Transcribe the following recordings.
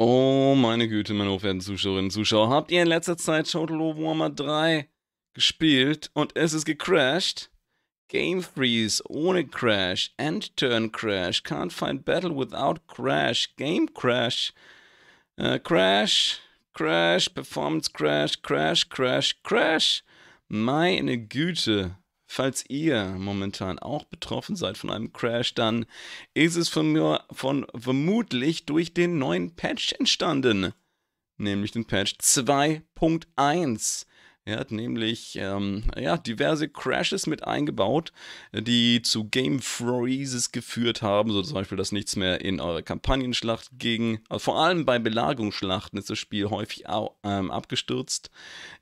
Oh, meine Güte, meine hochwerten Zuschauerinnen und Zuschauer. Habt ihr in letzter Zeit Total Warhammer 3 gespielt und es ist gecrashed? Game Freeze ohne Crash, End Turn Crash, Can't Find Battle Without Crash, Game Crash, uh, Crash, Crash, Performance Crash, Crash, Crash, Crash. Meine Güte. Falls ihr momentan auch betroffen seid von einem Crash, dann ist es von mir von vermutlich durch den neuen Patch entstanden, nämlich den Patch 2.1. Er hat nämlich ähm, ja, diverse Crashes mit eingebaut, die zu Game Freezes geführt haben, so zum Beispiel, dass nichts mehr in eurer Kampagnenschlacht ging. Also vor allem bei Belagungsschlachten ist das Spiel häufig auch, ähm, abgestürzt,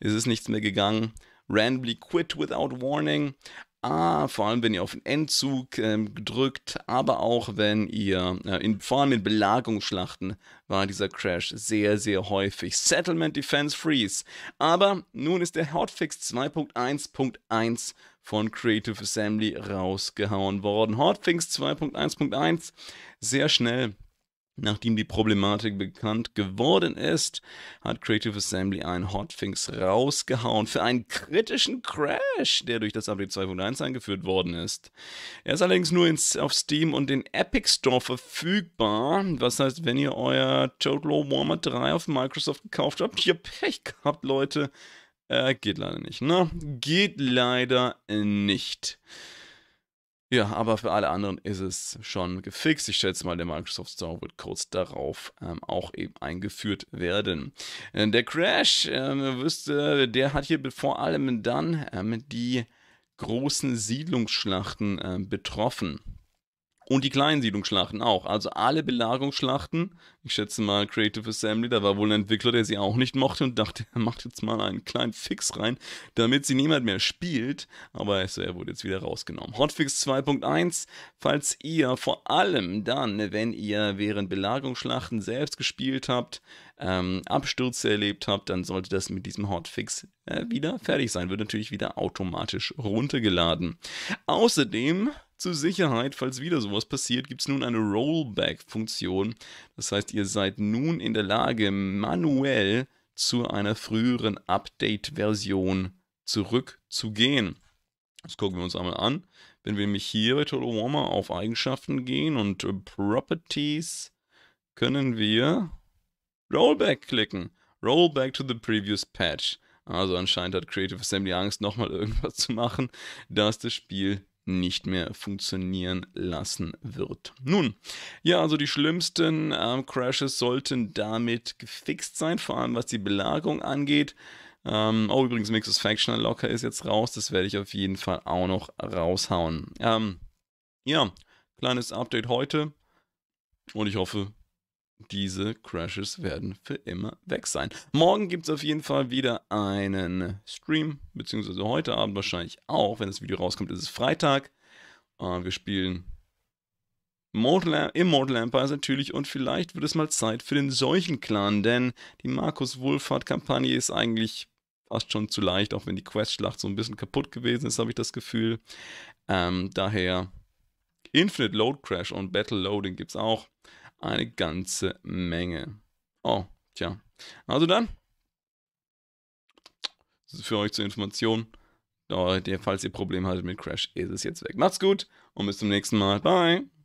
ist nichts mehr gegangen randomly quit without warning. Ah, vor allem wenn ihr auf den Endzug ähm, drückt, aber auch wenn ihr, äh, in, vor allem in Belagungsschlachten, war dieser Crash sehr, sehr häufig. Settlement Defense Freeze. Aber nun ist der Hotfix 2.1.1 von Creative Assembly rausgehauen worden. Hotfix 2.1.1, sehr schnell Nachdem die Problematik bekannt geworden ist, hat Creative Assembly einen Hotfix rausgehauen für einen kritischen Crash, der durch das Update 2.1 eingeführt worden ist. Er ist allerdings nur ins, auf Steam und den Epic Store verfügbar. Was heißt, wenn ihr euer Total Warmer 3 auf Microsoft gekauft habt, ihr Pech gehabt, Leute. Äh, geht leider nicht. Na, ne? geht leider nicht. Ja, aber für alle anderen ist es schon gefixt. Ich schätze mal, der Microsoft Store wird kurz darauf ähm, auch eben eingeführt werden. Äh, der Crash, ähm, äh, wüsste, der hat hier vor allem dann ähm, die großen Siedlungsschlachten äh, betroffen. Und die kleinen Siedlungsschlachten auch. Also alle Belagerungsschlachten. Ich schätze mal Creative Assembly, da war wohl ein Entwickler, der sie auch nicht mochte und dachte, er macht jetzt mal einen kleinen Fix rein, damit sie niemand mehr spielt. Aber also, er wurde jetzt wieder rausgenommen. Hotfix 2.1, falls ihr vor allem dann, wenn ihr während Belagerungsschlachten selbst gespielt habt, ähm, Abstürze erlebt habt, dann sollte das mit diesem Hotfix äh, wieder fertig sein. Wird natürlich wieder automatisch runtergeladen. Außerdem zur Sicherheit, falls wieder sowas passiert, gibt es nun eine Rollback-Funktion. Das heißt, ihr seid nun in der Lage, manuell zu einer früheren Update-Version zurückzugehen. Das gucken wir uns einmal an. Wenn wir nämlich hier bei Total Warmer auf Eigenschaften gehen und äh, Properties, können wir Rollback klicken. Rollback to the previous patch. Also anscheinend hat Creative Assembly Angst, nochmal irgendwas zu machen, dass das Spiel nicht mehr funktionieren lassen wird. Nun, ja, also die schlimmsten äh, Crashes sollten damit gefixt sein, vor allem was die Belagerung angeht. Ähm, oh, übrigens, Mixus Factional Locker ist jetzt raus, das werde ich auf jeden Fall auch noch raushauen. Ähm, ja, kleines Update heute und ich hoffe, diese Crashes werden für immer weg sein. Morgen gibt es auf jeden Fall wieder einen Stream, beziehungsweise heute Abend wahrscheinlich auch. Wenn das Video rauskommt, ist es Freitag. Äh, wir spielen Mortal, Immortal Empires natürlich und vielleicht wird es mal Zeit für den Seuchenclan, denn die Markus-Wohlfahrt-Kampagne ist eigentlich fast schon zu leicht, auch wenn die Questschlacht so ein bisschen kaputt gewesen ist, habe ich das Gefühl. Ähm, daher Infinite Load Crash und Battle Loading gibt es auch eine ganze Menge. Oh, tja. Also dann, das ist für euch zur Information, falls ihr Probleme hattet mit Crash, ist es jetzt weg. Macht's gut und bis zum nächsten Mal. Bye.